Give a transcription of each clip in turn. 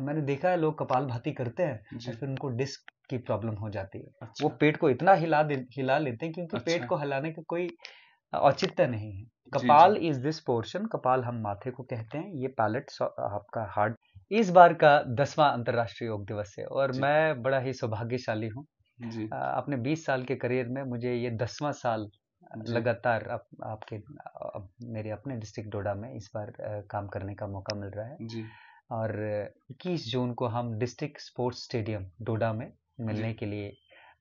मैंने देखा है लोग कपाल भाती करते हैं और फिर उनको डिस्क की प्रॉब्लम हो जाती है अच्छा। वो पेट को इतना हिला हिला लेते हैं क्योंकि अच्छा। पेट को हिलाने का कोई औचित्य नहीं है कपाल इज दिस पोर्शन कपाल हम माथे को कहते हैं ये पैलेट आपका हार्ट इस बार का दसवां अंतर्राष्ट्रीय योग दिवस है और मैं बड़ा ही सौभाग्यशाली हूँ अपने 20 साल के करियर में मुझे ये दसवां साल लगातार आप, आपके आप, मेरे अपने डिस्ट्रिक्ट डोडा में इस बार आ, काम करने का मौका मिल रहा है और 21 जून को हम डिस्ट्रिक्ट स्पोर्ट्स स्टेडियम डोडा में मिलने के लिए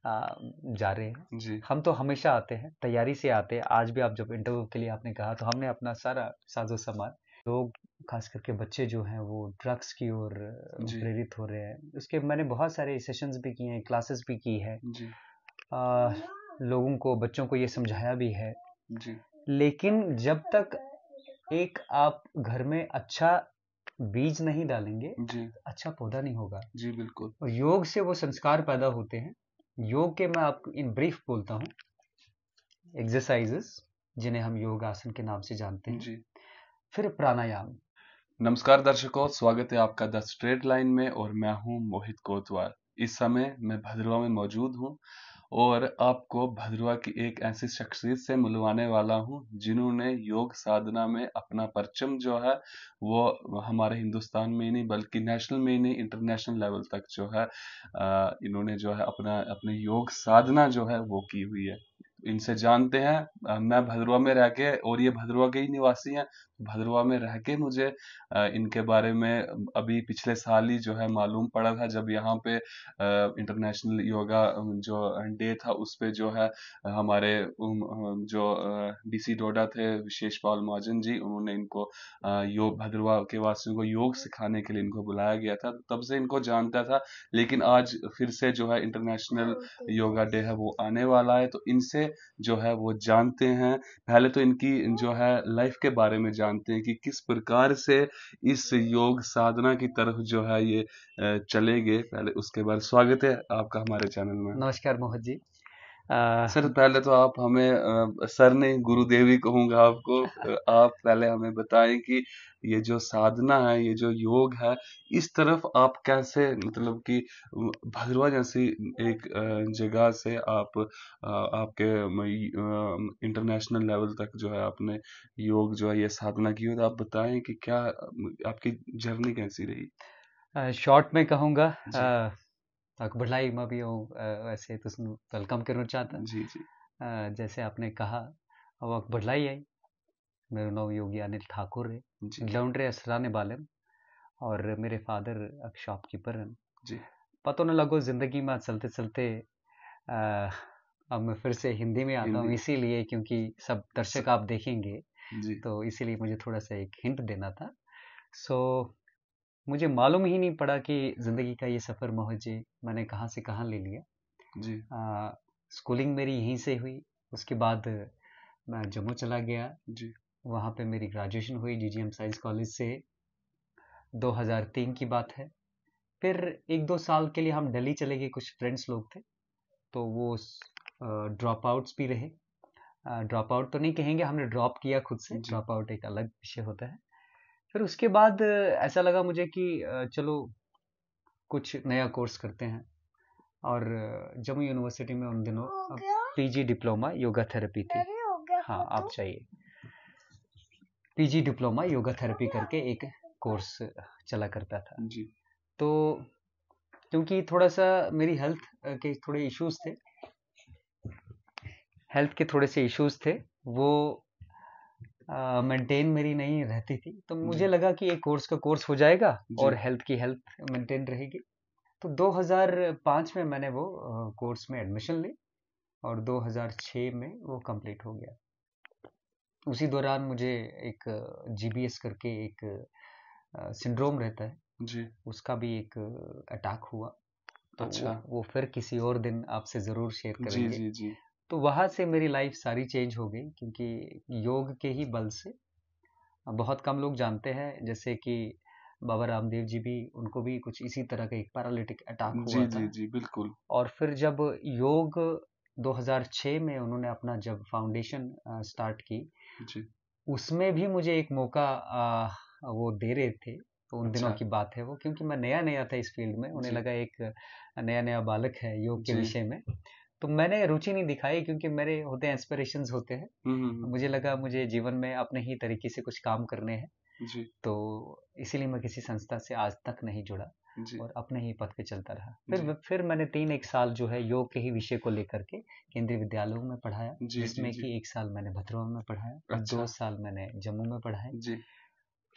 जा रहे हैं हम तो हमेशा आते हैं तैयारी से आते हैं आज भी आप जब इंटरव्यू के लिए आपने कहा तो हमने अपना सारा साजो सामान लोग खास करके बच्चे जो हैं वो ड्रग्स की ओर प्रेरित हो रहे हैं उसके मैंने बहुत सारे सेशंस भी किए हैं क्लासेस भी की है आ, लोगों को बच्चों को ये समझाया भी है लेकिन जब तक एक आप घर में अच्छा बीज नहीं डालेंगे जी अच्छा पौधा नहीं होगा जी बिल्कुल और योग से वो संस्कार पैदा होते हैं योग के मैं आपको इन ब्रीफ बोलता हूँ एक्सरसाइजेस जिन्हें हम योग आसन के नाम से जानते हैं जी फिर प्राणायाम नमस्कार दर्शकों स्वागत है आपका द स्ट्रेट लाइन में और मैं हूँ मोहित कोतवाल इस समय मैं भद्रवा में मौजूद हूँ और आपको भद्रवा की एक ऐसी शख्सियत से मिलवाने वाला हूँ जिन्होंने योग साधना में अपना परचम जो है वो हमारे हिंदुस्तान में ही नहीं बल्कि नेशनल में ही नहीं इंटरनेशनल लेवल तक जो है इन्होंने जो है अपना अपने योग साधना जो है वो की हुई है इनसे जानते हैं मैं भद्रवा में रह के और ये भद्रवा के ही निवासी हैं भद्रवा में रह के मुझे इनके बारे में अभी पिछले साल ही जो है मालूम पड़ा था जब यहाँ पे इंटरनेशनल योगा जो डे था उस पर जो है हमारे जो डीसी डोडा थे विशेष पाल महाजन जी उन्होंने इनको योग भद्रवा के वासियों को योग सिखाने के लिए इनको बुलाया गया था तब से इनको जानता था लेकिन आज फिर से जो है इंटरनेशनल योगा डे है वो आने वाला है तो इनसे जो है वो जानते हैं पहले तो इनकी जो है लाइफ के बारे में जान जानते हैं कि किस प्रकार से इस योग साधना की तरफ जो है ये चले गए पहले उसके बाद स्वागत है आपका हमारे चैनल में नमस्कार मोहित जी सर पहले तो आप हमें सर ने गुरुदेव ही कहूंगा आपको आप पहले हमें बताएं कि ये जो साधना है ये जो योग है इस तरफ आप कैसे मतलब कि भद्रवा जैसी एक जगह से आप आपके इंटरनेशनल लेवल तक जो है आपने योग जो है ये साधना की हो तो आप बताएं कि क्या आपकी जर्नी कैसी रही शॉर्ट में कहूँगा आपको मैं भी हूँ वैसे तो वेलकम करना चाहता जी जी जैसे आपने कहा अब अकबरलाई आई मेरा नाम योगी अनिल ठाकुर है ग्राउंड रहे असराने बालन और मेरे फादर एक शॉपकीपर हैं जी पता ना लगो जिंदगी में चलते चलते आ, अब मैं फिर से हिंदी में आता हूँ इसीलिए क्योंकि सब दर्शक आप देखेंगे तो इसीलिए मुझे थोड़ा सा एक हिंट देना था सो so, मुझे मालूम ही नहीं पड़ा कि ज़िंदगी का ये सफ़र मोहजे मैंने कहाँ से कहाँ ले लिया जी आ, स्कूलिंग मेरी यहीं से हुई उसके बाद मैं जम्मू चला गया जी वहाँ पे मेरी ग्रेजुएशन हुई G G M science college से 2003 की बात है फिर एक दो साल के लिए हम दिल्ली चले गए कुछ फ्रेंड्स लोग थे तो वो ड्रॉप आउट्स भी रहे ड्रॉप आउट तो नहीं कहेंगे हमने ड्रॉप किया खुद से ड्रॉप आउट एक अलग विषय होता है फिर उसके बाद ऐसा लगा मुझे कि चलो कुछ नया कोर्स करते हैं और जम्मू यूनिवर्सिटी में उन दिनों पीजी डिप्लोमा योगा थेरेपी थी हाँ तो आप चाहिए पीजी डिप्लोमा योगा थेरेपी करके एक कोर्स चला करता था जी तो क्योंकि थोड़ा सा मेरी हेल्थ के थोड़े इश्यूज थे हेल्थ के थोड़े से इश्यूज थे वो मेंटेन मेरी नहीं रहती थी तो मुझे लगा कि एक कोर्स का कोर्स हो जाएगा और हेल्थ की हेल्थ मेंटेन रहेगी तो 2005 में मैंने वो कोर्स में एडमिशन ली और 2006 में वो कंप्लीट हो गया उसी दौरान मुझे एक जीबीएस करके एक सिंड्रोम रहता है जी उसका भी एक अटैक हुआ तो अच्छा वो, वो फिर किसी और दिन आपसे जरूर शेयर करेंगे जी जी जी तो वहाँ से मेरी लाइफ सारी चेंज हो गई क्योंकि योग के ही बल से बहुत कम लोग जानते हैं जैसे कि बाबा रामदेव जी भी उनको भी कुछ इसी तरह का एक पैरालिटिक अटैक हुआ जी, था जी जी बिल्कुल और फिर जब योग 2006 में उन्होंने अपना जब फाउंडेशन स्टार्ट की जी उसमें भी मुझे एक मौका आ, वो दे रहे थे तो उन दिनों अच्छा। की बात है वो क्योंकि मैं नया नया था इस फील्ड में उन्हें लगा एक नया नया बालक है योग के विषय में तो मैंने रुचि नहीं दिखाई क्योंकि मेरे होते हैं एस्पिरेशंस होते हैं हम्म, हम्म, हम्म। मुझे लगा मुझे जीवन में अपने ही तरीके से कुछ काम करने हैं जी तो इसीलिए मैं किसी संस्था से आज तक नहीं जुड़ा और अपने ही पथ पे चलता रहा फिर फिर मैंने तीन एक साल जो है योग के ही विषय को लेकर के केंद्रीय विद्यालयों में पढ़ाया जिसमें कि एक साल मैंने भद्रवा में पढ़ाया अच्छा। दो साल मैंने जम्मू में पढ़ाया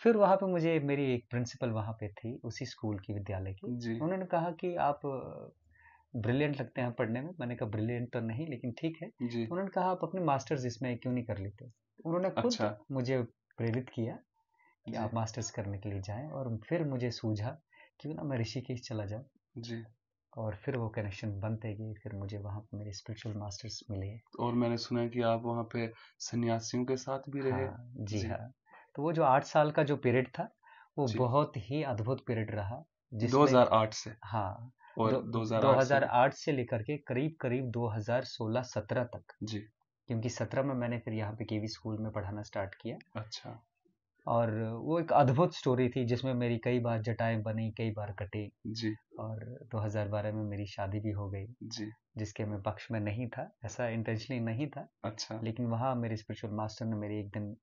फिर वहाँ पे मुझे मेरी एक प्रिंसिपल वहाँ पे थी उसी स्कूल की विद्यालय की उन्होंने कहा कि आप ब्रिलियंट लगते हैं पढ़ने में मैंने कहा ब्रिलियंट तो नहीं लेकिन ठीक है तो उन्होंने कहा आप अपने मास्टर्स इसमें क्यों नहीं कर लेते तो उन्होंने खुद अच्छा। मुझे प्रेरित किया कि आप मास्टर्स करने के लिए जाएं और फिर मुझे सूझा क्यों ना मैं ऋषिकेश चला जाऊँ जी और फिर वो कनेक्शन बनते गए फिर मुझे वहाँ मेरे स्पिरिचुअल मास्टर्स मिले और मैंने सुना है कि आप वहाँ पे सन्यासियों के साथ भी रहे हाँ, जी, जी हाँ तो वो जो आठ साल का जो पीरियड था वो बहुत ही अद्भुत पीरियड रहा जिसमें 2008 से हाँ और दो, 2008 से, से लेकर के करीब करीब 2016-17 तक जी क्योंकि 17 में मैंने फिर यहाँ पे केवी स्कूल में पढ़ाना स्टार्ट किया अच्छा और वो एक अद्भुत स्टोरी थी जिसमें मेरी कई बार जटाएं बनी कई बार कटी जी और 2012 में मेरी शादी भी हो गई जी जिसके मैं पक्ष में नहीं था ऐसा इंटेंशनली नहीं था अच्छा लेकिन वहाँ मेरे स्पिरिचुअल मास्टर ने मेरी एक दिन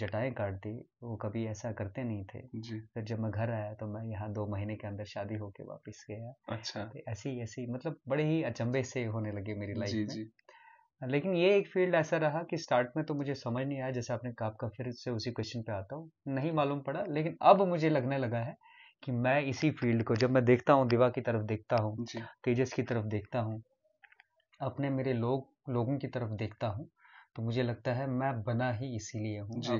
जटाएं काट दी वो कभी ऐसा करते नहीं थे जी फिर जब मैं घर आया तो मैं यहाँ दो महीने के अंदर शादी होके वापस गया अच्छा तो ऐसी ऐसी मतलब बड़े ही अचंभे से होने लगे मेरी लाइफ जी में जी लेकिन ये एक फील्ड ऐसा रहा कि स्टार्ट में तो मुझे समझ नहीं आया जैसे आपने कहा आपका फिर से उसी क्वेश्चन पे आता हूँ नहीं मालूम पड़ा लेकिन अब मुझे लगने लगा है कि मैं इसी फील्ड को जब मैं देखता हूँ दिवा की तरफ देखता हूँ तेजस की तरफ देखता हूँ अपने मेरे लोग लोगों की तरफ देखता हूँ तो मुझे लगता है मैं बना ही इसीलिए हूँ जी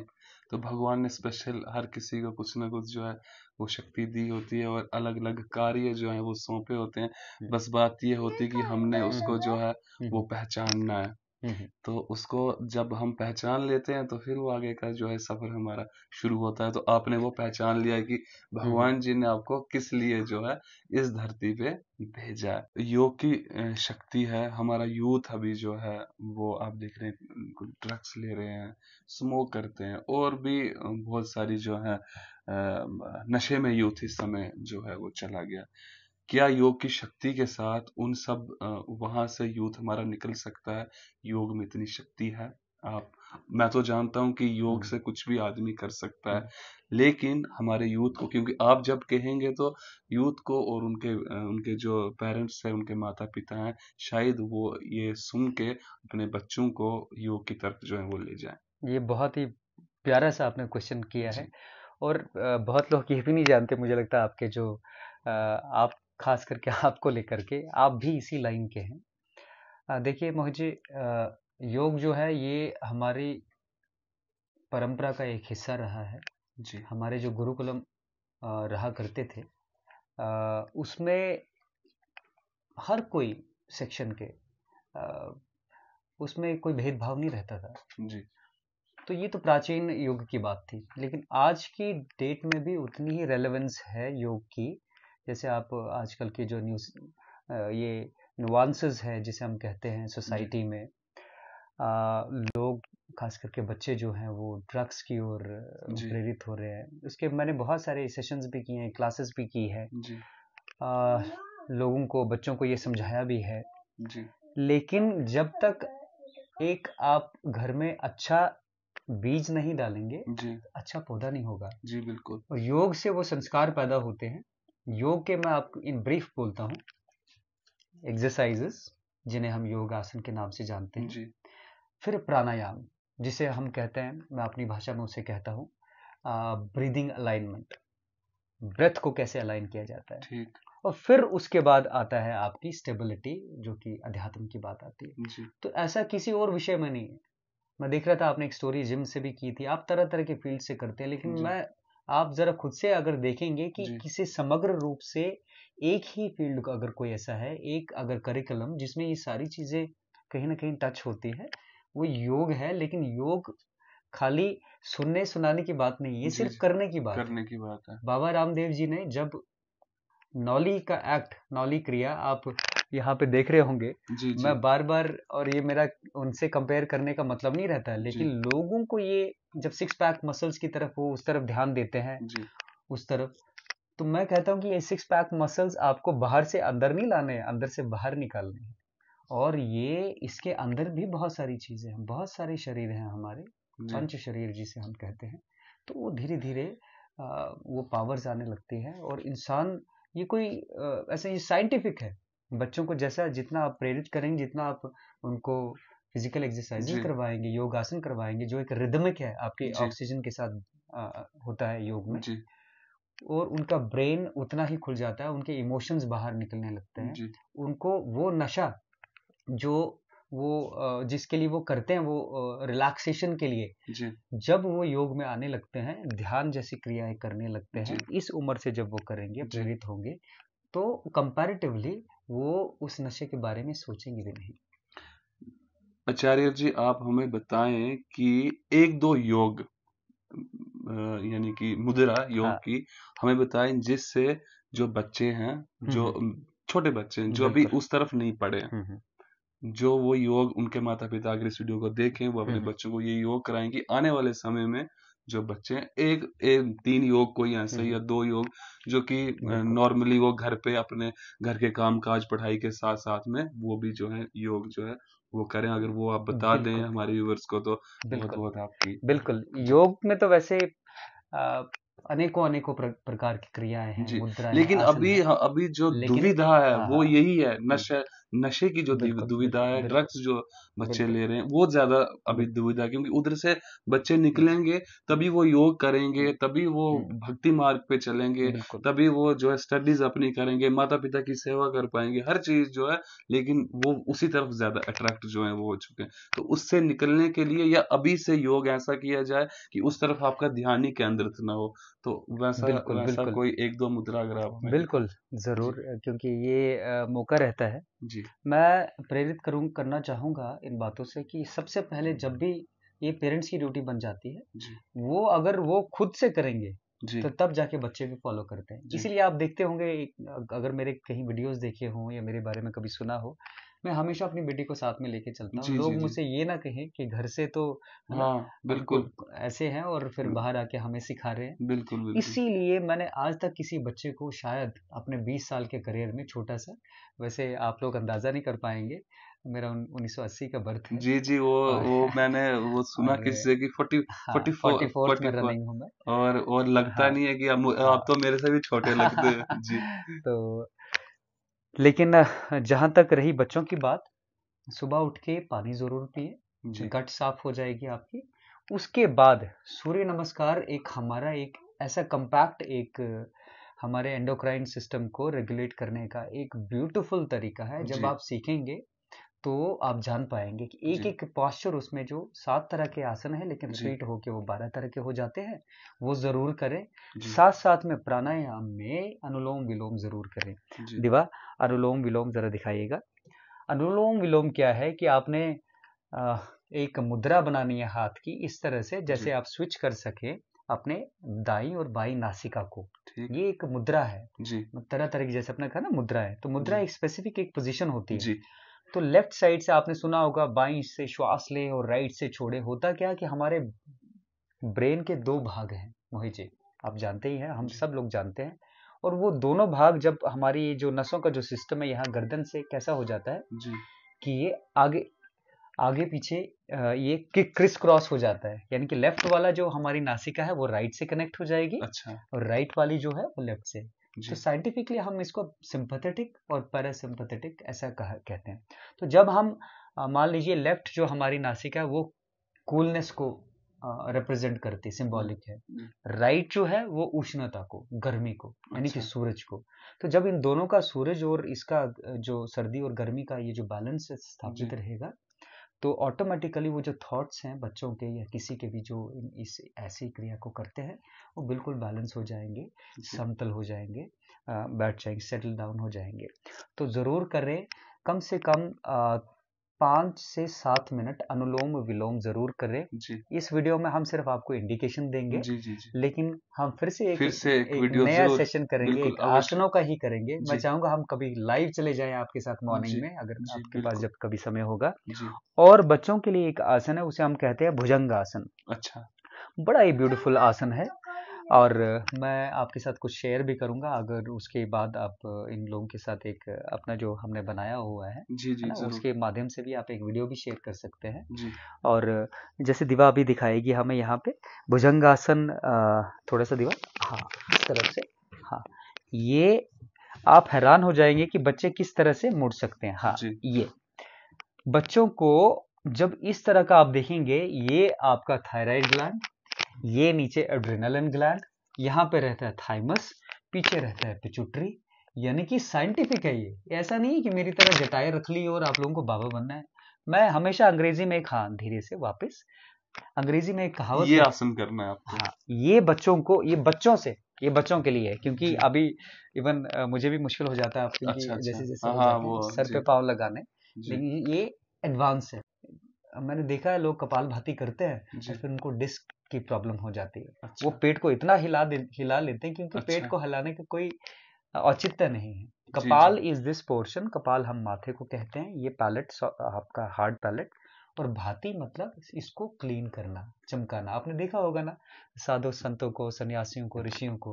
तो भगवान ने स्पेशल हर किसी को कुछ ना कुछ जो है वो शक्ति दी होती है और अलग अलग कार्य जो है वो सौंपे होते हैं बस बात ये होती है कि हमने उसको जो है हम्म। वो पहचानना है हम्म। तो उसको जब हम पहचान लेते हैं तो फिर वो आगे का जो है सफर हमारा शुरू होता है तो आपने वो पहचान लिया कि हम्म। भगवान जी ने आपको किस लिए जो है इस धरती पे भेजा है योग की शक्ति है हमारा यूथ अभी जो है वो आप देख रहे हैं कुछ ड्रग्स ले रहे हैं स्मोक करते हैं और भी बहुत सारी जो है नशे में यूथ इस समय जो है वो चला गया क्या योग की शक्ति के साथ उन सब वहाँ से यूथ हमारा निकल सकता है योग में इतनी शक्ति है आप मैं तो जानता हूँ कि योग से कुछ भी आदमी कर सकता है लेकिन हमारे यूथ को क्योंकि आप जब कहेंगे तो यूथ को और उनके उनके जो पेरेंट्स हैं उनके माता पिता हैं शायद वो ये सुन के अपने बच्चों को योग की तरफ जो है वो ले जाए ये बहुत ही प्यारा सा आपने क्वेश्चन किया है और बहुत लोग ये भी नहीं जानते मुझे लगता आपके जो आप खास करके आपको लेकर के आप भी इसी लाइन के हैं देखिए मोहित जी योग जो है ये हमारी परंपरा का एक हिस्सा रहा है जी हमारे जो गुरुकुलम रहा करते थे उसमें हर कोई सेक्शन के उसमें कोई भेदभाव नहीं रहता था जी तो ये तो प्राचीन योग की बात थी लेकिन आज की डेट में भी उतनी ही रेलेवेंस है योग की जैसे आप आजकल की जो न्यूज ये नुआंसेस है जिसे हम कहते हैं सोसाइटी में आ, लोग खास करके बच्चे जो हैं वो ड्रग्स की ओर प्रेरित हो रहे हैं उसके मैंने बहुत सारे सेशंस भी किए हैं क्लासेस भी की है आ, लोगों को बच्चों को ये समझाया भी है लेकिन जब तक एक आप घर में अच्छा बीज नहीं डालेंगे अच्छा पौधा नहीं होगा जी बिल्कुल और योग से वो संस्कार पैदा होते हैं योग के मैं आपको इन ब्रीफ बोलता हूँ एक्सरसाइजेस जिन्हें हम योग आसन के नाम से जानते हैं जी। फिर प्राणायाम जिसे हम कहते हैं मैं अपनी भाषा में उसे कहता हूँ ब्रीदिंग अलाइनमेंट ब्रेथ को कैसे अलाइन किया जाता है ठीक और फिर उसके बाद आता है आपकी स्टेबिलिटी जो कि अध्यात्म की बात आती है जी। तो ऐसा किसी और विषय में नहीं है मैं देख रहा था आपने एक स्टोरी जिम से भी की थी आप तरह तरह के फील्ड से करते हैं लेकिन मैं आप जरा खुद से अगर देखेंगे कि किसी समग्र रूप से एक ही फील्ड का अगर कोई ऐसा है एक अगर करिकुलम जिसमें ये सारी चीजें कहीं ना कहीं टच होती है वो योग है लेकिन योग खाली सुनने सुनाने की बात नहीं है सिर्फ करने की बात करने की बात है बाबा रामदेव जी ने जब नौली का एक्ट नौली क्रिया आप यहाँ पे देख रहे होंगे जी, जी. मैं बार बार और ये मेरा उनसे कंपेयर करने का मतलब नहीं रहता लेकिन लोगों को ये जब सिक्स पैक मसल्स की तरफ वो उस तरफ ध्यान देते हैं उस तरफ तो मैं कहता हूँ कि ये सिक्स पैक मसल्स आपको बाहर से अंदर नहीं लाने हैं अंदर से बाहर निकालने हैं और ये इसके अंदर भी बहुत सारी चीजें हैं बहुत सारे शरीर हैं हमारे पंच शरीर जिसे हम कहते हैं तो वो धीरे धीरे वो पावर्स आने लगती हैं और इंसान ये कोई ऐसे ये साइंटिफिक है बच्चों को जैसा जितना आप प्रेरित करेंगे जितना आप उनको फिजिकल एक्सरसाइज करवाएंगे योगासन करवाएंगे जो एक रिदमिक है आपके ऑक्सीजन के साथ आ, होता है योग में और उनका ब्रेन उतना ही खुल जाता है उनके इमोशंस बाहर निकलने लगते हैं उनको वो नशा जो वो जिसके लिए वो करते हैं वो रिलैक्सेशन के लिए जब वो योग में आने लगते हैं ध्यान जैसी क्रियाएं करने लगते हैं इस उम्र से जब वो करेंगे प्रेरित होंगे तो कंपैरेटिवली वो उस नशे के बारे में सोचेंगे भी नहीं आचार्य जी आप हमें बताएं कि एक दो योग यानी कि मुद्रा योग हाँ। की हमें बताएं जिससे जो बच्चे हैं जो हम्म। छोटे बच्चे हैं जो अभी उस तरफ नहीं पढ़े हैं हम्म, हम्म। जो वो योग उनके माता पिता अगर इस वीडियो को देखें वो अपने बच्चों को ये योग कराएं कि आने वाले समय में जो बच्चे एक एक तीन योग कोई ऐसे हम्म। या दो योग जो कि नॉर्मली वो घर पे अपने घर के काम काज पढ़ाई के साथ साथ में वो भी जो है योग जो है वो करें अगर वो आप बता दें हमारे व्यूवर्स को तो बहुत बहुत आपकी बिल्कुल योग में तो वैसे आ, अनेकों अनेकों प्रकार की क्रियाएं हैं लेकिन अभी अभी जो दुविधा है वो हाँ। यही है नशा नशे की जो दुविधा है ड्रग्स जो बच्चे ले रहे हैं वो ज्यादा अभी दुविधा क्योंकि उधर से बच्चे निकलेंगे तभी वो योग करेंगे तभी वो हम्म। भक्ति मार्ग पे चलेंगे तभी वो जो है स्टडीज अपनी करेंगे माता पिता की सेवा कर पाएंगे हर चीज जो है लेकिन वो उसी तरफ ज्यादा अट्रैक्ट जो है वो हो चुके हैं तो उससे निकलने के लिए या अभी से योग ऐसा किया जाए कि उस तरफ आपका ध्यान ही केंद्रित ना हो तो वैसा बिल्कुल, वैसा बिल्कुल, कोई एक दो मुद्रा अगर आप बिल्कुल जरूर क्योंकि ये मौका रहता है जी मैं प्रेरित करूँ करना चाहूँगा इन बातों से कि सबसे पहले जब भी ये पेरेंट्स की ड्यूटी बन जाती है जी वो अगर वो खुद से करेंगे जी तो तब जाके बच्चे भी फॉलो करते हैं इसीलिए आप देखते होंगे अगर मेरे कहीं वीडियोस देखे हों या मेरे बारे में कभी सुना हो मैं हमेशा अपनी बेटी को साथ में लेके चलता हूँ लोग मुझसे ये ना कहें कि घर से तो हाँ बिल्कुल ऐसे हैं और फिर बाहर आके हमें सिखा रहे हैं बिल्कुल, बिल्कुल। इसीलिए मैंने आज तक किसी बच्चे को शायद अपने 20 साल के करियर में छोटा सा वैसे आप लोग अंदाजा नहीं कर पाएंगे मेरा उन्नीस सौ अस्सी का बर्थ है जी जी वो वो मैंने वो सुना किसी से कि फोर्टी हाँ, फोर्टी फोर्टी हूँ मैं और और लगता हाँ, नहीं है कि आप, हाँ, आप तो मेरे से भी छोटे लगते हैं जी तो लेकिन जहाँ तक रही बच्चों की बात सुबह उठ के पानी ज़रूर पिए गट साफ हो जाएगी आपकी उसके बाद सूर्य नमस्कार एक हमारा एक ऐसा कंपैक्ट एक हमारे एंडोक्राइन सिस्टम को रेगुलेट करने का एक ब्यूटीफुल तरीका है जब आप सीखेंगे तो आप जान पाएंगे कि एक एक पॉस्चर उसमें जो सात तरह के आसन है लेकिन स्वीट होके वो बारह तरह के हो जाते हैं वो जरूर करें साथ साथ में प्राणायाम में अनुलोम विलोम जरूर करें दिवा अनुलोम विलोम जरा दिखाइएगा अनुलोम विलोम क्या है कि आपने एक मुद्रा बनानी है हाथ की इस तरह से जैसे आप स्विच कर सके अपने दाई और बाई नासिका को ये एक मुद्रा है मतलब तरह तरह की जैसे अपने कहा ना मुद्रा है तो मुद्रा एक स्पेसिफिक एक पोजिशन होती है तो लेफ्ट साइड से आपने सुना होगा बाई से श्वास ले और राइट से छोड़े होता क्या कि हमारे ब्रेन के दो भाग हैं मोहित जी आप जानते ही हैं हम सब लोग जानते हैं और वो दोनों भाग जब हमारी जो नसों का जो सिस्टम है यहाँ गर्दन से कैसा हो जाता है जी। कि ये आगे आगे पीछे ये क्रिस क्रॉस हो जाता है यानी कि लेफ्ट वाला जो हमारी नासिका है वो राइट से कनेक्ट हो जाएगी अच्छा और राइट वाली जो है वो लेफ्ट से तो साइंटिफिकली हम इसको सिंपथेटिक और पैरासिम्पथेटिक ऐसा कह, कहते हैं तो जब हम मान लीजिए लेफ्ट जो हमारी नासिका है वो कूलनेस को रिप्रेजेंट करती है सिम्बॉलिक है हम्म, हम्म। राइट जो है वो उष्णता को गर्मी को यानी कि अच्छा। सूरज को तो जब इन दोनों का सूरज और इसका जो सर्दी और गर्मी का ये जो बैलेंस स्थापित रहेगा तो ऑटोमेटिकली वो जो थॉट्स हैं बच्चों के या किसी के भी जो इस ऐसी क्रिया को करते हैं वो बिल्कुल बैलेंस हो जाएंगे समतल हो जाएंगे बैठ जाएंगे सेटल डाउन हो जाएंगे तो ज़रूर करें कम से कम पांच से सात मिनट अनुलोम विलोम जरूर करें जी। इस वीडियो में हम सिर्फ आपको इंडिकेशन देंगे जी, जी, जी। लेकिन हम फिर से एक, फिर से एक, एक वीडियो नया सेशन करेंगे एक आसनों का ही करेंगे मैं चाहूंगा हम कभी लाइव चले जाएं आपके साथ मॉर्निंग में अगर आपके पास जब कभी समय होगा और बच्चों के लिए एक आसन है उसे हम कहते हैं भुजंग आसन अच्छा बड़ा ही ब्यूटीफुल आसन है और मैं आपके साथ कुछ शेयर भी करूंगा अगर उसके बाद आप इन लोगों के साथ एक अपना जो हमने बनाया हुआ है जी जी है उसके माध्यम से भी आप एक वीडियो भी शेयर कर सकते हैं जी और जैसे दिवा अभी दिखाएगी हमें यहाँ पे भुजंगासन थोड़ा सा दिवा हाँ इस तरफ से हाँ ये आप हैरान हो जाएंगे कि बच्चे किस तरह से मुड़ सकते हैं हाँ ये बच्चों को जब इस तरह का आप देखेंगे ये आपका थायराइड ग्लैंड ये नीचे एड्रेनलिन ग्लैंड यहाँ पे रहता है थाइमस पीछे रहता है पिचुट्री यानी कि साइंटिफिक है ये ऐसा नहीं है कि मेरी तरह जटाए रख ली और आप लोगों को बाबा बनना है मैं हमेशा अंग्रेजी में हाँ धीरे से वापस अंग्रेजी में एक कहावत ये आसन करना है हाँ ये बच्चों को ये बच्चों से ये बच्चों के लिए है क्योंकि अभी इवन मुझे भी मुश्किल हो जाता है क्योंकि अच्छा, अच्छा, जैसे जैसे हाँ, हाँ सर पे पाव लगाने लेकिन ये एडवांस है मैंने देखा है लोग कपाल भाती करते हैं फिर उनको डिस्क की प्रॉब्लम हो जाती है अच्छा। वो पेट को इतना हिला दे हिला लेते हैं क्योंकि अच्छा। पेट को हिलाने का कोई औचित्य नहीं है कपाल इज दिस पोर्शन कपाल हम माथे को कहते हैं ये पैलेट आपका हार्ड पैलेट और भाती मतलब इसको क्लीन करना चमकाना आपने देखा होगा ना साधु संतों को सन्यासियों को ऋषियों को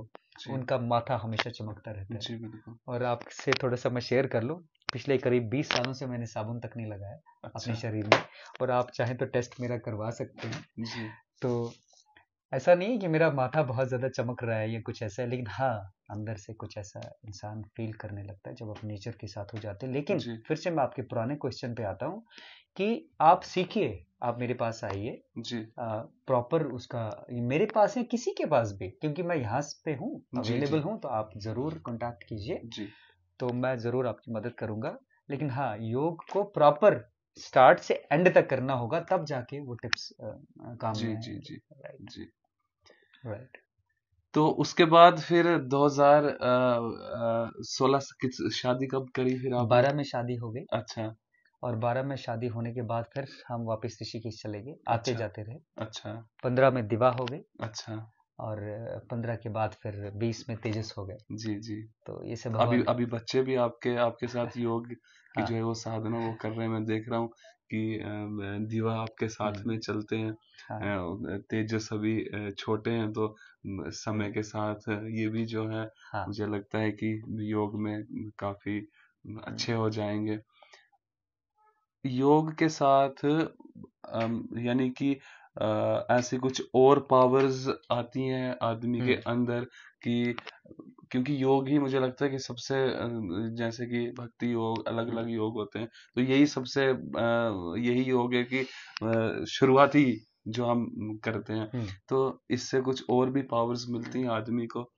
उनका माथा हमेशा चमकता रहता है और आपसे थोड़ा सा मैं शेयर कर लूँ पिछले करीब बीस सालों से मैंने साबुन तक नहीं लगाया अच्छा। अपने शरीर में और आप चाहें तो टेस्ट मेरा करवा सकते हैं तो ऐसा नहीं है कि मेरा माथा बहुत ज़्यादा चमक रहा है या कुछ ऐसा है लेकिन हाँ अंदर से कुछ ऐसा इंसान फील करने लगता है जब आप नेचर के साथ हो जाते हैं लेकिन फिर से मैं आपके पुराने क्वेश्चन पे आता हूँ कि आप सीखिए आप मेरे पास आइए प्रॉपर उसका मेरे पास है किसी के पास भी क्योंकि मैं यहाँ पे हूँ अवेलेबल हूँ तो आप ज़रूर कॉन्टैक्ट कीजिए तो मैं ज़रूर आपकी मदद करूंगा लेकिन हाँ योग को प्रॉपर स्टार्ट से एंड तक करना होगा तब जाके वो टिप्स काम जी जी जी जी राइट तो उसके बाद फिर 2016 किस शादी कब करी फिर आप बारह में शादी हो गई अच्छा और बारह में शादी होने के बाद फिर हम वापस ऋषिकेश चले गए आते अच्छा, जाते रहे अच्छा पंद्रह में दिवा हो गए अच्छा और पंद्रह के बाद फिर बीस में तेजस हो गए जी जी तो ये सब अभी अभी बच्चे भी आपके आपके साथ योग की हाँ, जो है वो साधना वो कर रहे हैं मैं देख रहा हूँ कि दीवा आपके साथ में चलते हैं हाँ। तेजस अभी छोटे हैं तो समय के साथ ये भी जो है हाँ। मुझे लगता है कि योग में काफी अच्छे हो जाएंगे योग के साथ यानी कि ऐसी कुछ और पावर्स आती हैं आदमी के अंदर कि क्योंकि योग ही मुझे लगता है कि सबसे जैसे कि भक्ति योग अलग अलग हम्म। योग होते हैं तो यही सबसे यही योग है कि शुरुआती जो हम करते हैं हम्म। तो इससे कुछ और भी पावर्स मिलती हैं आदमी को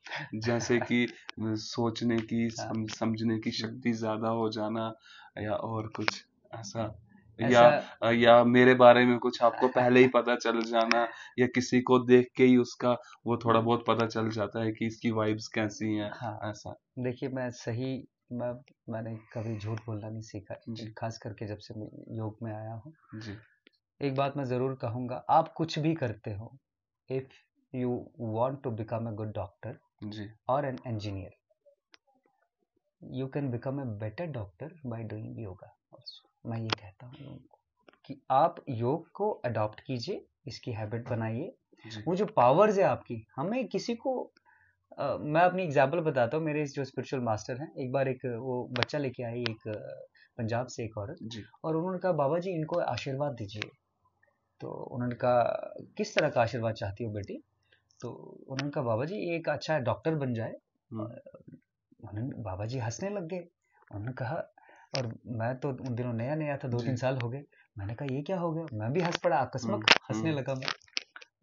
जैसे कि सोचने की हाँ। सम, समझने की हम्म। शक्ति ज्यादा हो जाना या और कुछ ऐसा या या मेरे बारे में कुछ आपको पहले ही पता चल जाना या किसी को देख के ही उसका वो थोड़ा बहुत पता चल जाता है कि इसकी वाइब्स कैसी हैं हाँ ऐसा देखिए मैं सही मैं मैंने कभी झूठ बोलना नहीं सीखा खास करके जब से मैं योग में आया हूँ एक बात मैं ज़रूर कहूंगा आप कुछ भी करते हो if you want to become a good doctor और an engineer you can become a better doctor by doing yoga also मैं ये कहता हूँ लोगों को कि आप योग को अडॉप्ट कीजिए इसकी हैबिट बनाइए वो जो पावर्स है आपकी हमें किसी को आ, मैं अपनी एग्जाम्पल बताता हूँ मेरे जो स्पिरिचुअल मास्टर हैं एक बार एक वो बच्चा लेके आई एक पंजाब से एक औरत और उन्होंने कहा बाबा जी इनको आशीर्वाद दीजिए तो उन्होंने कहा किस तरह का आशीर्वाद चाहती हो बेटी तो उन्होंने कहा बाबा जी एक अच्छा डॉक्टर बन जाए उन्होंने बाबा जी हंसने लग गए उन्होंने कहा और मैं तो उन दिनों नया नया था दो तीन साल हो गए मैंने कहा ये क्या हो गया मैं भी हंस पड़ा आकस्मक हम्म, हंसने हम्म। लगा मैं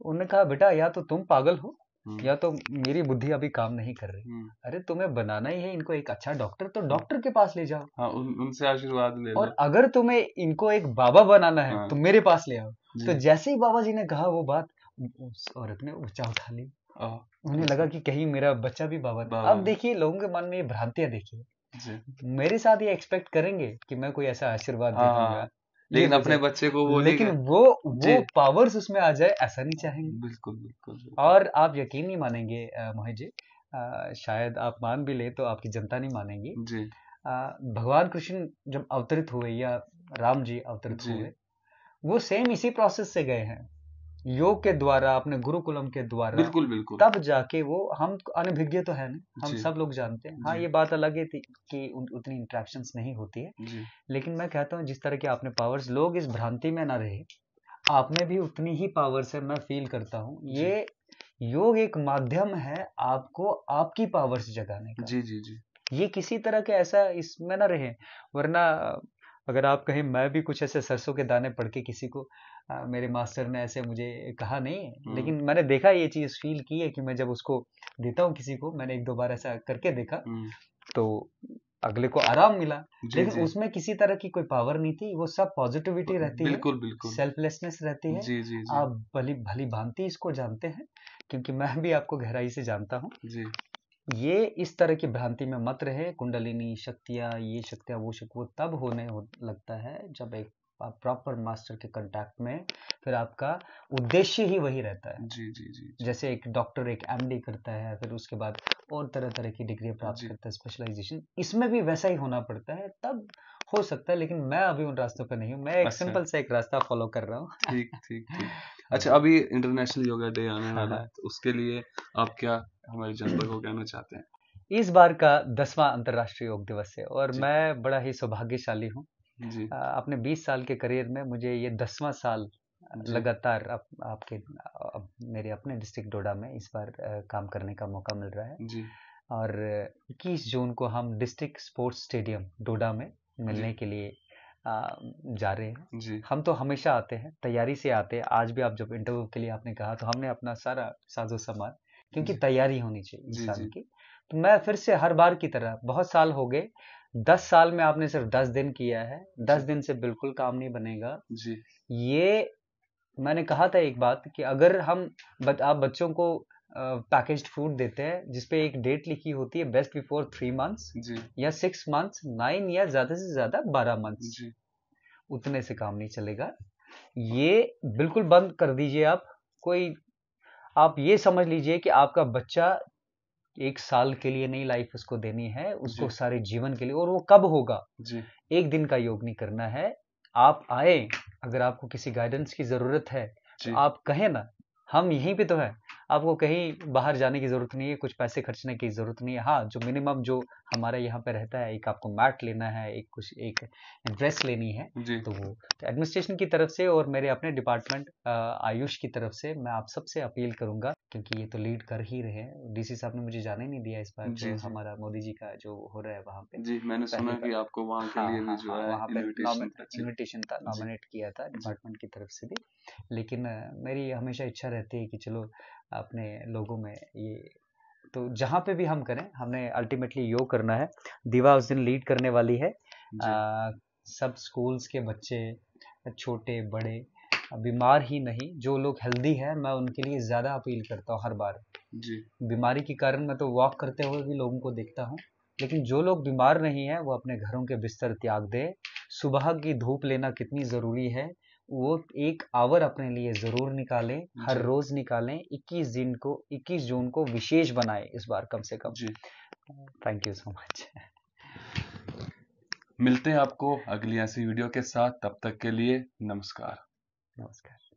उन्होंने कहा बेटा या तो तुम पागल हो हम्म। या तो मेरी बुद्धि अभी काम नहीं कर रही अरे तुम्हें बनाना ही है इनको एक अच्छा डॉक्टर तो डॉक्टर के पास ले जाओ हाँ, उन, उनसे आशीर्वाद ले और अगर तुम्हें इनको एक बाबा बनाना है हाँ। तो मेरे पास ले आओ तो जैसे ही बाबा जी ने कहा वो बात उस औरत ने ऊंचा उठा ली उन्हें लगा कि कहीं मेरा बच्चा भी बाबा अब देखिए लोगों के मन में ये भ्रांतियां देखिए तो मेरे साथ ये एक्सपेक्ट करेंगे कि मैं कोई ऐसा आशीर्वाद दे हाँ। दूंगा लेकिन अपने बच्चे को वो लेकिन वो वो पावर्स उसमें आ जाए ऐसा नहीं चाहेंगे बिल्कुल बिल्कुल, और आप यकीन नहीं मानेंगे मोहित जी शायद आप मान भी ले तो आपकी जनता नहीं मानेगी भगवान कृष्ण जब अवतरित हुए या राम जी अवतरित हुए वो सेम इसी प्रोसेस से गए हैं योग के द्वारा अपने गुरुकुलम के द्वारा बिल्कुल बिल्कुल तब जाके वो हम तो अनभिज्ञ तो है ना हम सब लोग जानते हैं हाँ ये बात अलग है कि उतनी इंट्रैक्शन नहीं होती है लेकिन मैं कहता हूँ जिस तरह के आपने पावर्स लोग इस भ्रांति में ना रहे आप में भी उतनी ही पावर्स है मैं फील करता हूँ ये योग एक माध्यम है आपको आपकी पावर्स जगाने का जी जी जी ये किसी तरह के ऐसा इसमें ना रहे वरना अगर आप कहें मैं भी कुछ ऐसे सरसों के दाने पढ़ के किसी को मेरे मास्टर ने ऐसे मुझे कहा नहीं हम्म। लेकिन मैंने देखा ये चीज़ फील की है कि मैं जब उसको देता हूँ किसी को मैंने एक दो बार ऐसा करके देखा हम्म। तो अगले को आराम मिला लेकिन जी. उसमें किसी तरह की कोई पावर नहीं थी वो सब पॉजिटिविटी रहती बिल्कुल, है बिल्कुल सेल्फलेसनेस रहती है जी, जी, जी. आप भली भली भांति इसको जानते हैं क्योंकि मैं भी आपको गहराई से जानता हूँ ये इस तरह की भ्रांति में मत रहे कुंडलिनी शक्तियां ये शक्तियाँ वो शक्ति वो तब होने हो, लगता है जब एक आप प्रॉपर मास्टर के कांटेक्ट में फिर आपका उद्देश्य ही वही रहता है जी जी जी, जी. जैसे एक डॉक्टर एक एमडी करता है फिर उसके बाद और तरह तरह की डिग्री प्राप्त करता है स्पेशलाइजेशन इसमें भी वैसा ही होना पड़ता है तब हो सकता है लेकिन मैं अभी उन रास्तों पर नहीं हूँ मैं एक सिंपल अच्छा। सा एक रास्ता फॉलो कर रहा हूँ ठीक ठीक ठीक अच्छा अभी इंटरनेशनल योगा डे आने हाँ, वाला हाँ। है तो उसके लिए आप क्या हमारे जनता को कहना चाहते हैं इस बार का दसवां अंतर्राष्ट्रीय योग दिवस है और मैं बड़ा ही सौभाग्यशाली हूँ अपने 20 साल के करियर में मुझे ये दसवां साल लगातार आप, आपके आप, मेरे अपने डिस्ट्रिक्ट डोडा में इस बार काम करने का मौका मिल रहा है जी। और इक्कीस जून को हम डिस्ट्रिक्ट स्पोर्ट्स स्टेडियम डोडा में मिलने के लिए आ, जा रहे हैं हम तो हमेशा आते हैं तैयारी से आते हैं आज भी आप जब इंटरव्यू के लिए आपने कहा तो हमने अपना सारा साजो सामान क्योंकि तैयारी होनी चाहिए इंसान की तो मैं फिर से हर बार की तरह बहुत साल हो गए दस साल में आपने सिर्फ दस दिन किया है दस दिन से बिल्कुल काम नहीं बनेगा जी ये मैंने कहा था एक बात कि अगर हम बत, आप बच्चों को पैकेज फूड देते हैं जिसपे एक डेट लिखी होती है बेस्ट बिफोर थ्री मंथ्स या सिक्स मंथ्स नाइन या ज्यादा से ज्यादा बारह मंथ्स उतने से काम नहीं चलेगा ये बिल्कुल बंद कर दीजिए आप कोई आप ये समझ लीजिए कि आपका बच्चा एक साल के लिए नहीं लाइफ उसको देनी है उसको सारे जीवन के लिए और वो कब होगा जी। एक दिन का योग नहीं करना है आप आए अगर आपको किसी गाइडेंस की जरूरत है तो आप कहें ना हम यहीं पे तो है आपको कहीं बाहर जाने की जरूरत नहीं है कुछ पैसे खर्चने की जरूरत नहीं है हाँ जो मिनिमम जो हमारे यहाँ पे रहता है एक आपको मैट लेना है एक कुछ एक ड्रेस लेनी है तो वो तो एडमिनिस्ट्रेशन की तरफ से और मेरे अपने डिपार्टमेंट आयुष की तरफ से मैं आप सबसे अपील करूंगा क्योंकि ये तो लीड कर ही रहे हैं डीसी साहब ने मुझे जाने नहीं दिया इस बार जो हमारा मोदी जी का जो हो रहा है वहाँ पे जी मैंने सुना तो कि आपको वहाँ के हाँ, लिए भी हाँ, जो हाँ, है इनविटेशन था नॉमिनेट किया था डिपार्टमेंट की तरफ से भी लेकिन मेरी हमेशा इच्छा रहती है कि चलो अपने लोगों में ये तो जहाँ पे भी हम करें हमने अल्टीमेटली योग करना है दीवा उस दिन लीड करने वाली है सब स्कूल्स के बच्चे छोटे बड़े बीमार ही नहीं जो लोग हेल्दी हैं मैं उनके लिए ज़्यादा अपील करता हूँ हर बार जी बीमारी के कारण मैं तो वॉक करते हुए भी लोगों को देखता हूँ लेकिन जो लोग बीमार नहीं हैं वो अपने घरों के बिस्तर त्याग दें सुबह की धूप लेना कितनी ज़रूरी है वो एक आवर अपने लिए ज़रूर निकालें हर रोज़ निकालें 21 दिन को 21 जून को विशेष बनाएं इस बार कम से कम थैंक यू सो मच मिलते हैं आपको अगली ऐसी वीडियो के साथ तब तक के लिए नमस्कार নমস্কার